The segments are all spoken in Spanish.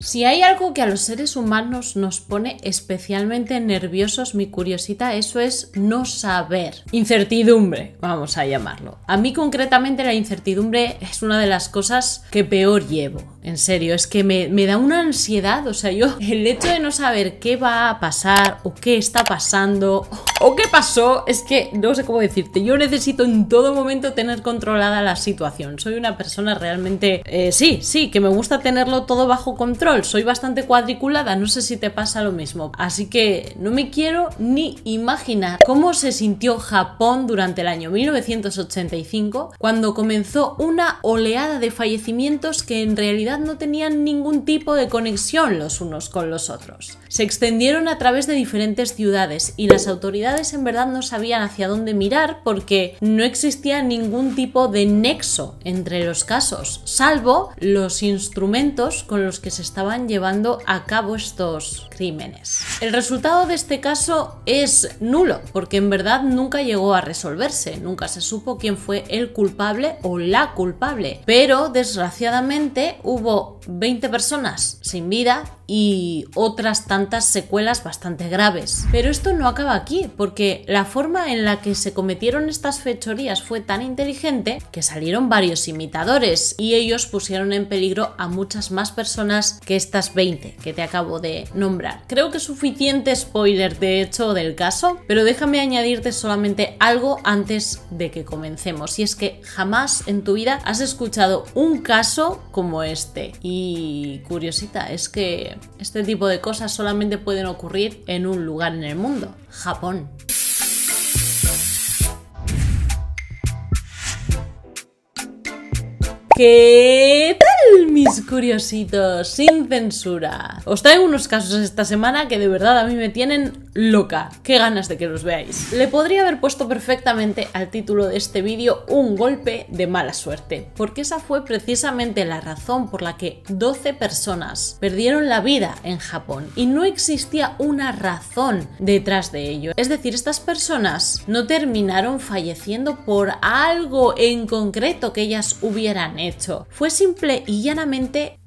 Si hay algo que a los seres humanos nos pone especialmente nerviosos, mi curiosita, eso es no saber. Incertidumbre, vamos a llamarlo. A mí concretamente la incertidumbre es una de las cosas que peor llevo. En serio, es que me, da una ansiedad. O sea, yo el hecho de no saber qué va a pasar o qué está pasando o qué pasó, es que no sé cómo decirte. Yo necesito en todo momento tener controlada la situación. Soy una persona realmente... Eh, sí, sí, que me gusta tenerlo todo bajo control soy bastante cuadriculada, no sé si te pasa lo mismo. Así que no me quiero ni imaginar cómo se sintió Japón durante el año 1985, cuando comenzó una oleada de fallecimientos que en realidad no tenían ningún tipo de conexión los unos con los otros. Se extendieron a través de diferentes ciudades y las autoridades en verdad no sabían hacia dónde mirar porque no existía ningún tipo de nexo entre los casos, salvo los instrumentos con los que se estaban llevando a cabo estos crímenes. El resultado de este caso es nulo, porque en verdad nunca llegó a resolverse, nunca se supo quién fue el culpable o la culpable, pero desgraciadamente hubo 20 personas sin vida y otras tantas secuelas bastante graves. Pero esto no acaba aquí, porque la forma en la que se cometieron estas fechorías fue tan inteligente que salieron varios imitadores y ellos pusieron en peligro a muchas más personas que estas 20 que te acabo de nombrar. Creo que suficiente spoiler de hecho del caso, pero déjame añadirte solamente algo antes de que comencemos, y es que jamás en tu vida has escuchado un caso como este. Y curiosita, es que este tipo de cosas solamente pueden ocurrir en un lugar en el mundo, Japón. ¿Qué mis curiositos, sin censura. Os traigo unos casos esta semana que de verdad a mí me tienen loca. Qué ganas de que los veáis. Le podría haber puesto perfectamente al título de este vídeo un golpe de mala suerte, porque esa fue precisamente la razón por la que 12 personas perdieron la vida en Japón y no existía una razón detrás de ello. Es decir, estas personas no terminaron falleciendo por algo en concreto que ellas hubieran hecho. Fue simple y llanamente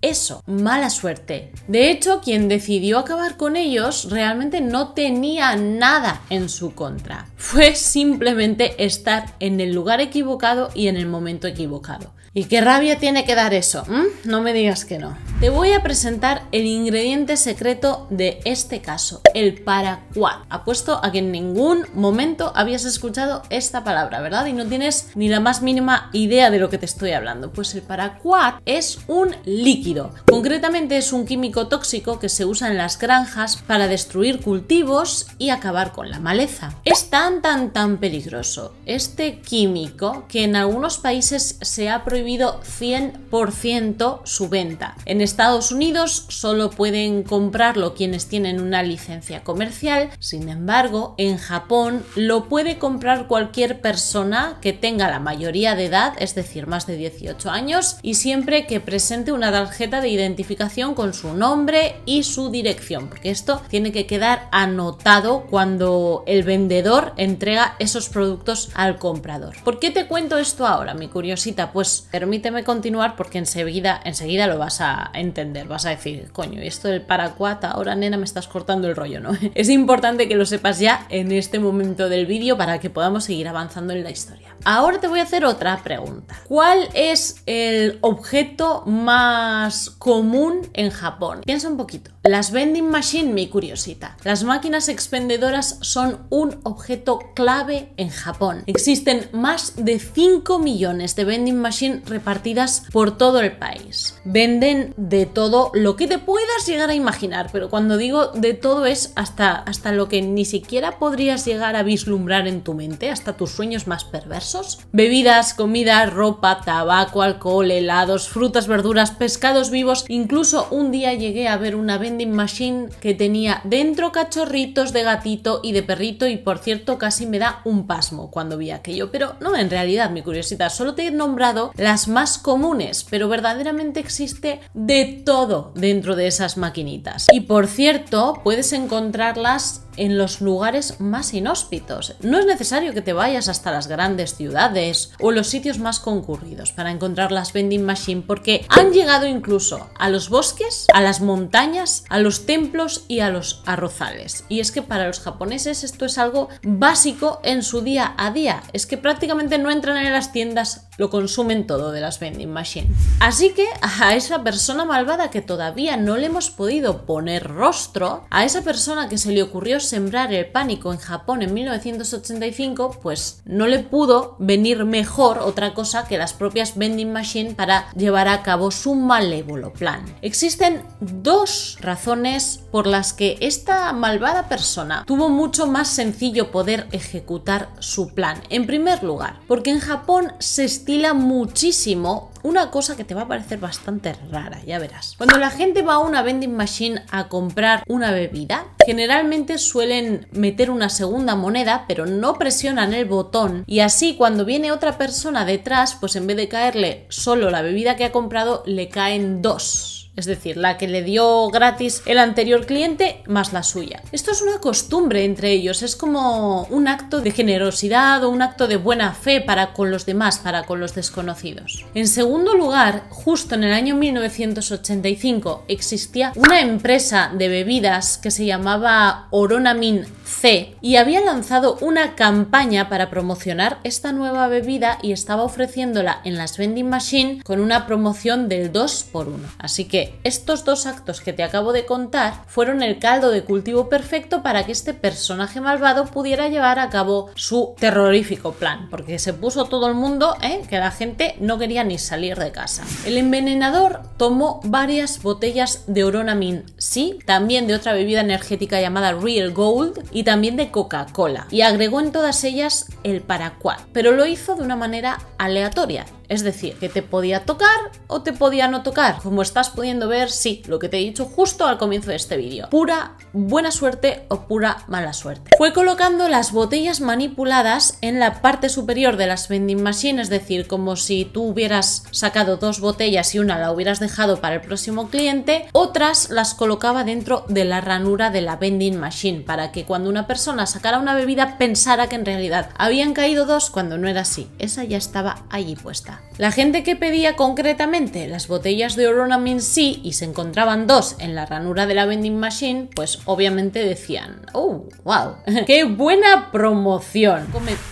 eso, mala suerte. De hecho, quien decidió acabar con ellos realmente no tenía nada en su contra. Fue simplemente estar en el lugar equivocado y en el momento equivocado. ¿Y qué rabia tiene que dar eso? No me digas que no. Te voy a presentar el ingrediente secreto de este caso, el paraquat. Apuesto a que en ningún momento habías escuchado esta palabra, ¿verdad? Y no tienes ni la más mínima idea de lo que te estoy hablando. Pues el paraquat es un líquido. Concretamente es un químico tóxico que se usa en las granjas para destruir cultivos y acabar con la maleza. Es tan tan tan peligroso este químico que en algunos países se ha prohibido 100% su venta. En Estados Unidos solo pueden comprarlo quienes tienen una licencia comercial, sin embargo en Japón lo puede comprar cualquier persona que tenga la mayoría de edad, es decir, más de 18 años, y siempre que presente una tarjeta de identificación con su nombre y su dirección, porque esto tiene que quedar anotado cuando el vendedor entrega esos productos al comprador. ¿Por qué te cuento esto ahora, mi curiosita? Pues permíteme continuar porque enseguida, enseguida lo vas a entender, vas a decir, coño, esto del paracuata, ahora nena me estás cortando el rollo, ¿no? Es importante que lo sepas ya en este momento del vídeo para que podamos seguir avanzando en la historia. Ahora te voy a hacer otra pregunta. ¿Cuál es el objeto más más común en Japón. Piensa un poquito. Las vending machine, mi curiosita. Las máquinas expendedoras son un objeto clave en Japón. Existen más de 5 millones de vending machine repartidas por todo el país. Venden de todo lo que te puedas llegar a imaginar, pero cuando digo de todo es hasta, hasta lo que ni siquiera podrías llegar a vislumbrar en tu mente, hasta tus sueños más perversos. Bebidas, comida, ropa, tabaco, alcohol, helados, frutas, verduras, pescados vivos. Incluso un día llegué a ver una venta machine que tenía dentro cachorritos de gatito y de perrito y por cierto casi me da un pasmo cuando vi aquello, pero no, en realidad mi curiosidad, solo te he nombrado las más comunes, pero verdaderamente existe de todo dentro de esas maquinitas. Y por cierto, puedes encontrarlas en los lugares más inhóspitos. No es necesario que te vayas hasta las grandes ciudades o los sitios más concurridos para encontrar las vending machines porque han llegado incluso a los bosques, a las montañas, a los templos y a los arrozales. Y es que para los japoneses esto es algo básico en su día a día. Es que prácticamente no entran en las tiendas, lo consumen todo de las vending machines. Así que a esa persona malvada que todavía no le hemos podido poner rostro, a esa persona que se le ocurrió sembrar el pánico en Japón en 1985, pues no le pudo venir mejor otra cosa que las propias vending machines para llevar a cabo su malévolo plan. Existen dos razones por las que esta malvada persona tuvo mucho más sencillo poder ejecutar su plan. En primer lugar, porque en Japón se estila muchísimo una cosa que te va a parecer bastante rara, ya verás. Cuando la gente va a una vending machine a comprar una bebida, generalmente su suelen meter una segunda moneda, pero no presionan el botón y así cuando viene otra persona detrás, pues en vez de caerle solo la bebida que ha comprado, le caen dos es decir, la que le dio gratis el anterior cliente más la suya. Esto es una costumbre entre ellos, es como un acto de generosidad o un acto de buena fe para con los demás, para con los desconocidos. En segundo lugar, justo en el año 1985 existía una empresa de bebidas que se llamaba Oronamin C y había lanzado una campaña para promocionar esta nueva bebida y estaba ofreciéndola en las vending machine con una promoción del 2 por 1. Así que estos dos actos que te acabo de contar fueron el caldo de cultivo perfecto para que este personaje malvado pudiera llevar a cabo su terrorífico plan, porque se puso todo el mundo ¿eh? que la gente no quería ni salir de casa. El envenenador tomó varias botellas de Oronamin, sí, también de otra bebida energética llamada Real Gold y también de Coca-Cola, y agregó en todas ellas el paraquat, pero lo hizo de una manera aleatoria, es decir, que te podía tocar o te podía no tocar. Como estás pudiendo ver, sí, lo que te he dicho justo al comienzo de este vídeo. Pura buena suerte o pura mala suerte. Fue colocando las botellas manipuladas en la parte superior de las vending machines, es decir, como si tú hubieras sacado dos botellas y una la hubieras dejado para el próximo cliente, otras las colocaba dentro de la ranura de la vending machine para que cuando una persona sacara una bebida pensara que en realidad habían caído dos cuando no era así. Esa ya estaba allí puesta. La gente que pedía concretamente las botellas de Oronamin sí y se encontraban dos en la ranura de la vending machine, pues obviamente decían, oh, wow, qué buena promoción.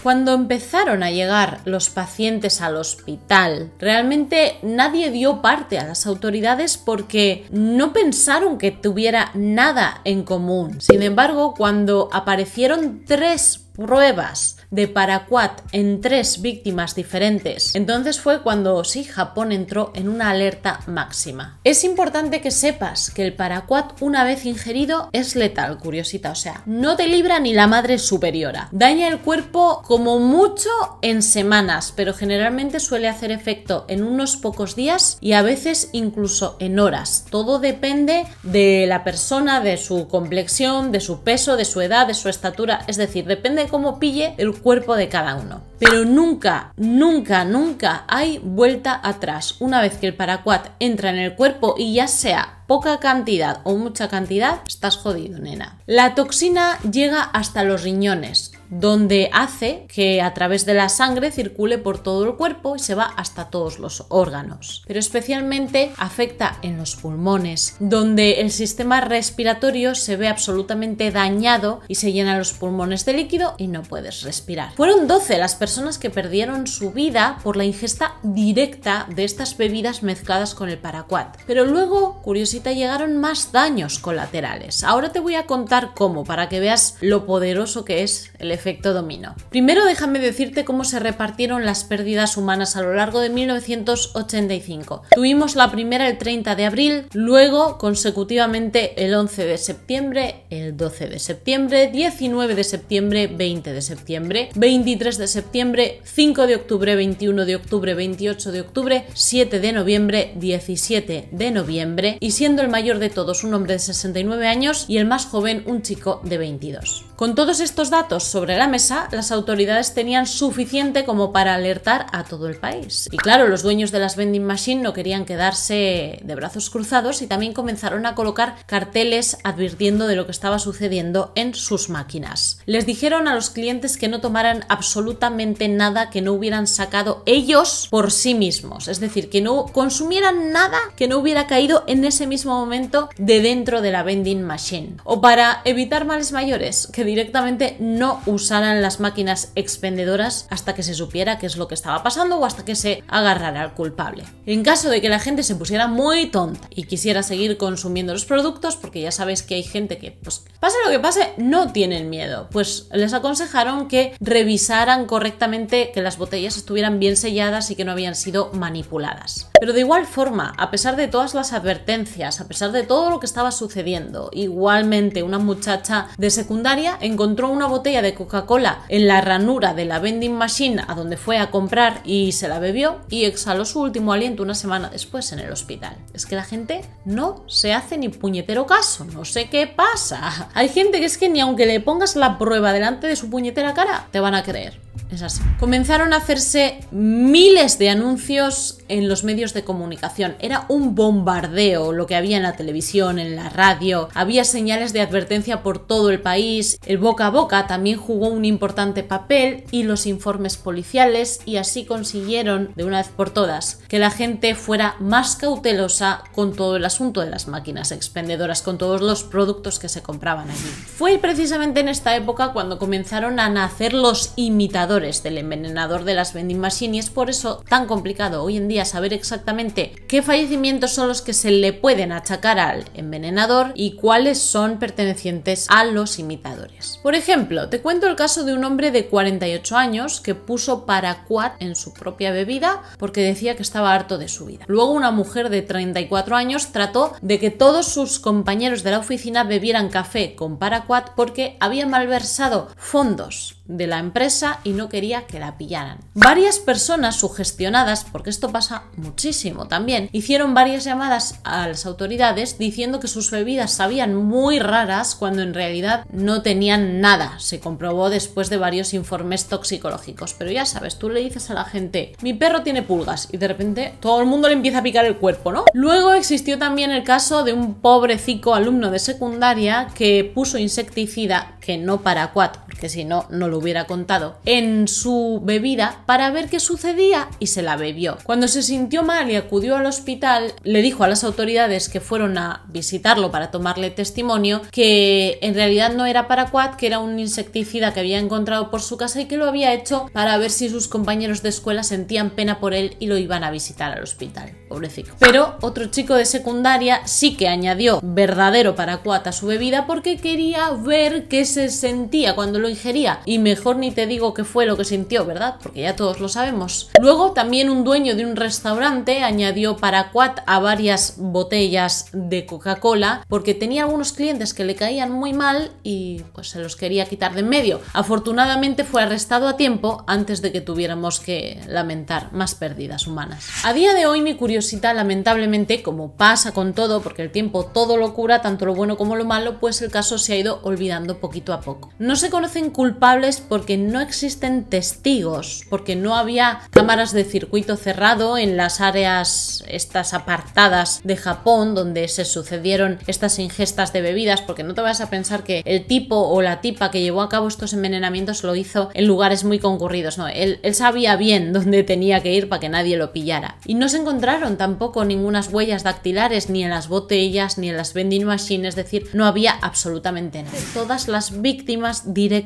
Cuando empezaron a llegar los pacientes al hospital, realmente nadie dio parte a las autoridades porque no pensaron que tuviera nada en común. Sin embargo, cuando aparecieron tres pruebas de paracuat en tres víctimas diferentes. Entonces fue cuando sí Japón entró en una alerta máxima. Es importante que sepas que el paracuat una vez ingerido es letal, curiosita, o sea, no te libra ni la madre superiora. Daña el cuerpo como mucho en semanas, pero generalmente suele hacer efecto en unos pocos días y a veces incluso en horas. Todo depende de la persona, de su complexión, de su peso, de su edad, de su estatura, es decir, depende cómo pille el cuerpo de cada uno. Pero nunca, nunca, nunca hay vuelta atrás. Una vez que el paraquat entra en el cuerpo y ya sea poca cantidad o mucha cantidad, estás jodido, nena. La toxina llega hasta los riñones donde hace que a través de la sangre circule por todo el cuerpo y se va hasta todos los órganos. Pero especialmente afecta en los pulmones, donde el sistema respiratorio se ve absolutamente dañado y se llenan los pulmones de líquido y no puedes respirar. Fueron 12 las personas que perdieron su vida por la ingesta directa de estas bebidas mezcladas con el Paracuat. Pero luego, curiosita, llegaron más daños colaterales. Ahora te voy a contar cómo, para que veas lo poderoso que es el efecto dominó. Primero déjame decirte cómo se repartieron las pérdidas humanas a lo largo de 1985. Tuvimos la primera el 30 de abril, luego consecutivamente el 11 de septiembre, el 12 de septiembre, 19 de septiembre, 20 de septiembre, 23 de septiembre, 5 de octubre, 21 de octubre, 28 de octubre, 7 de noviembre, 17 de noviembre y siendo el mayor de todos un hombre de 69 años y el más joven un chico de 22. Con todos estos datos sobre la mesa, las autoridades tenían suficiente como para alertar a todo el país. Y claro, los dueños de las vending machines no querían quedarse de brazos cruzados y también comenzaron a colocar carteles advirtiendo de lo que estaba sucediendo en sus máquinas. Les dijeron a los clientes que no tomaran absolutamente nada que no hubieran sacado ellos por sí mismos, es decir, que no consumieran nada que no hubiera caído en ese mismo momento de dentro de la vending machine. O para evitar males mayores, que directamente no usaran usaran las máquinas expendedoras hasta que se supiera qué es lo que estaba pasando o hasta que se agarrara al culpable. En caso de que la gente se pusiera muy tonta y quisiera seguir consumiendo los productos, porque ya sabéis que hay gente que, pues, pase lo que pase, no tienen miedo, pues les aconsejaron que revisaran correctamente que las botellas estuvieran bien selladas y que no habían sido manipuladas. Pero de igual forma, a pesar de todas las advertencias, a pesar de todo lo que estaba sucediendo, igualmente una muchacha de secundaria encontró una botella de Coca-Cola en la ranura de la vending machine a donde fue a comprar y se la bebió y exhaló su último aliento una semana después en el hospital. Es que la gente no se hace ni puñetero caso, no sé qué pasa. Hay gente que es que ni aunque le pongas la prueba delante de su puñetera cara, te van a creer. Es así. Comenzaron a hacerse miles de anuncios en los medios de comunicación. Era un bombardeo lo que había en la televisión, en la radio. Había señales de advertencia por todo el país. El boca a boca también jugó un importante papel y los informes policiales y así consiguieron de una vez por todas que la gente fuera más cautelosa con todo el asunto de las máquinas expendedoras, con todos los productos que se compraban allí. Fue precisamente en esta época cuando comenzaron a nacer los imitadores del envenenador de las vending machines, y es por eso tan complicado hoy en día saber exactamente qué fallecimientos son los que se le pueden achacar al envenenador y cuáles son pertenecientes a los imitadores. Por ejemplo, te cuento el caso de un hombre de 48 años que puso paraquat en su propia bebida porque decía que estaba harto de su vida. Luego una mujer de 34 años trató de que todos sus compañeros de la oficina bebieran café con paraquat porque había malversado fondos de la empresa y no quería que la pillaran. Varias personas sugestionadas, porque esto pasa muchísimo también, hicieron varias llamadas a las autoridades diciendo que sus bebidas sabían muy raras cuando en realidad no tenían nada. Se comprobó después de varios informes toxicológicos. Pero ya sabes, tú le dices a la gente, mi perro tiene pulgas y de repente todo el mundo le empieza a picar el cuerpo, ¿no? Luego existió también el caso de un pobrecico alumno de secundaria que puso insecticida que no para cuatro que si no, no lo hubiera contado, en su bebida para ver qué sucedía y se la bebió. Cuando se sintió mal y acudió al hospital, le dijo a las autoridades que fueron a visitarlo para tomarle testimonio que en realidad no era paraquat, que era un insecticida que había encontrado por su casa y que lo había hecho para ver si sus compañeros de escuela sentían pena por él y lo iban a visitar al hospital. Pobrecito. Pero otro chico de secundaria sí que añadió verdadero paraquat a su bebida porque quería ver qué se sentía cuando lo y mejor ni te digo qué fue lo que sintió, ¿verdad? Porque ya todos lo sabemos. Luego también un dueño de un restaurante añadió paraquat a varias botellas de Coca-Cola porque tenía algunos clientes que le caían muy mal y pues se los quería quitar de en medio. Afortunadamente fue arrestado a tiempo antes de que tuviéramos que lamentar más pérdidas humanas. A día de hoy mi curiosidad lamentablemente, como pasa con todo, porque el tiempo todo lo cura, tanto lo bueno como lo malo, pues el caso se ha ido olvidando poquito a poco. No se conoce culpables porque no existen testigos, porque no había cámaras de circuito cerrado en las áreas estas apartadas de Japón donde se sucedieron estas ingestas de bebidas, porque no te vas a pensar que el tipo o la tipa que llevó a cabo estos envenenamientos lo hizo en lugares muy concurridos, no, él, él sabía bien dónde tenía que ir para que nadie lo pillara. Y no se encontraron tampoco ningunas huellas dactilares ni en las botellas ni en las vending machines, es decir, no había absolutamente nada. Todas las víctimas directamente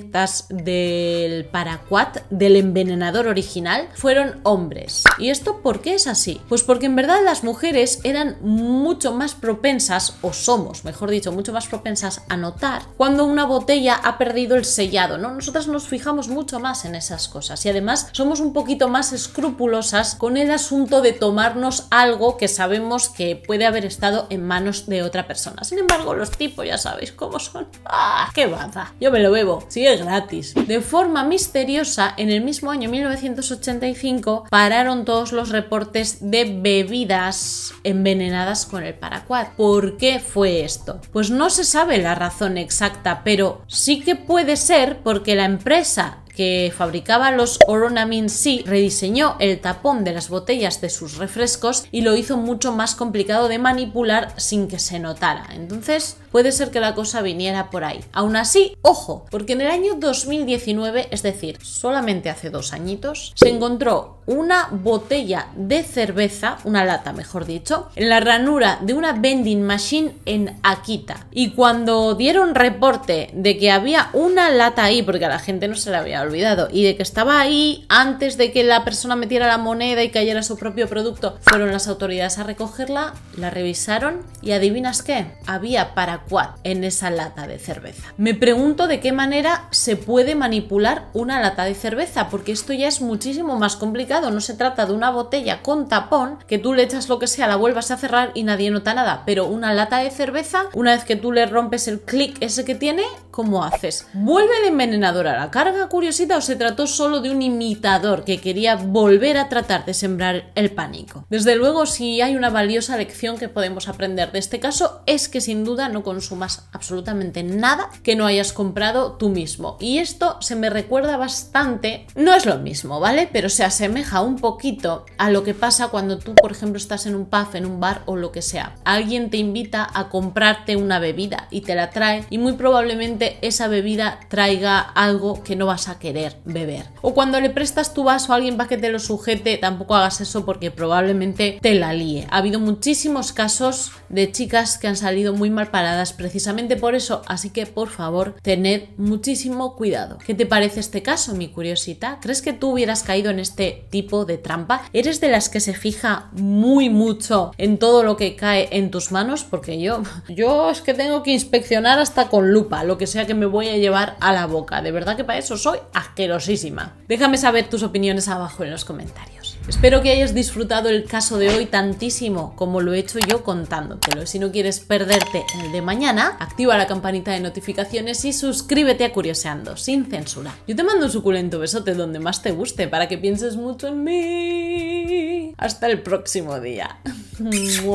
del paraquat, del envenenador original, fueron hombres. ¿Y esto por qué es así? Pues porque en verdad las mujeres eran mucho más propensas, o somos, mejor dicho, mucho más propensas a notar cuando una botella ha perdido el sellado, ¿no? Nosotras nos fijamos mucho más en esas cosas y además somos un poquito más escrupulosas con el asunto de tomarnos algo que sabemos que puede haber estado en manos de otra persona. Sin embargo, los tipos ya sabéis cómo son. ¡Ah! ¡Qué baza! Yo me lo bebo. Si gratis. De forma misteriosa, en el mismo año 1985 pararon todos los reportes de bebidas envenenadas con el paraquat. ¿Por qué fue esto? Pues no se sabe la razón exacta, pero sí que puede ser porque la empresa que fabricaba los Oronamin C rediseñó el tapón de las botellas de sus refrescos y lo hizo mucho más complicado de manipular sin que se notara. Entonces, puede ser que la cosa viniera por ahí. Aún así, ojo, porque en el año 2019, es decir, solamente hace dos añitos, se encontró una botella de cerveza, una lata mejor dicho, en la ranura de una vending machine en Akita. Y cuando dieron reporte de que había una lata ahí, porque a la gente no se la había olvidado. Y de que estaba ahí antes de que la persona metiera la moneda y cayera su propio producto, fueron las autoridades a recogerla, la revisaron y adivinas qué, había paraquat en esa lata de cerveza. Me pregunto de qué manera se puede manipular una lata de cerveza, porque esto ya es muchísimo más complicado, no se trata de una botella con tapón que tú le echas lo que sea, la vuelvas a cerrar y nadie nota nada, pero una lata de cerveza, una vez que tú le rompes el clic ese que tiene, ¿Cómo haces? ¿Vuelve el envenenador a la carga, curiosidad, o se trató solo de un imitador que quería volver a tratar de sembrar el pánico? Desde luego, si hay una valiosa lección que podemos aprender de este caso, es que sin duda no consumas absolutamente nada que no hayas comprado tú mismo. Y esto se me recuerda bastante, no es lo mismo, ¿vale? Pero se asemeja un poquito a lo que pasa cuando tú, por ejemplo, estás en un pub, en un bar o lo que sea. Alguien te invita a comprarte una bebida y te la trae y muy probablemente esa bebida traiga algo que no vas a querer beber. O cuando le prestas tu vaso a alguien para que te lo sujete, tampoco hagas eso porque probablemente te la líe. Ha habido muchísimos casos de chicas que han salido muy mal paradas precisamente por eso, así que por favor, tened muchísimo cuidado. ¿Qué te parece este caso, mi curiosita? ¿Crees que tú hubieras caído en este tipo de trampa? ¿Eres de las que se fija muy mucho en todo lo que cae en tus manos? Porque yo, yo es que tengo que inspeccionar hasta con lupa lo que sea que me voy a llevar a la boca. De verdad que para eso soy asquerosísima. Déjame saber tus opiniones abajo en los comentarios. Espero que hayas disfrutado el caso de hoy tantísimo como lo he hecho yo contándotelo. Si no quieres perderte el de mañana, activa la campanita de notificaciones y suscríbete a Curioseando, sin censura. Yo te mando un suculento besote donde más te guste para que pienses mucho en mí. Hasta el próximo día.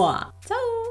¡Chao!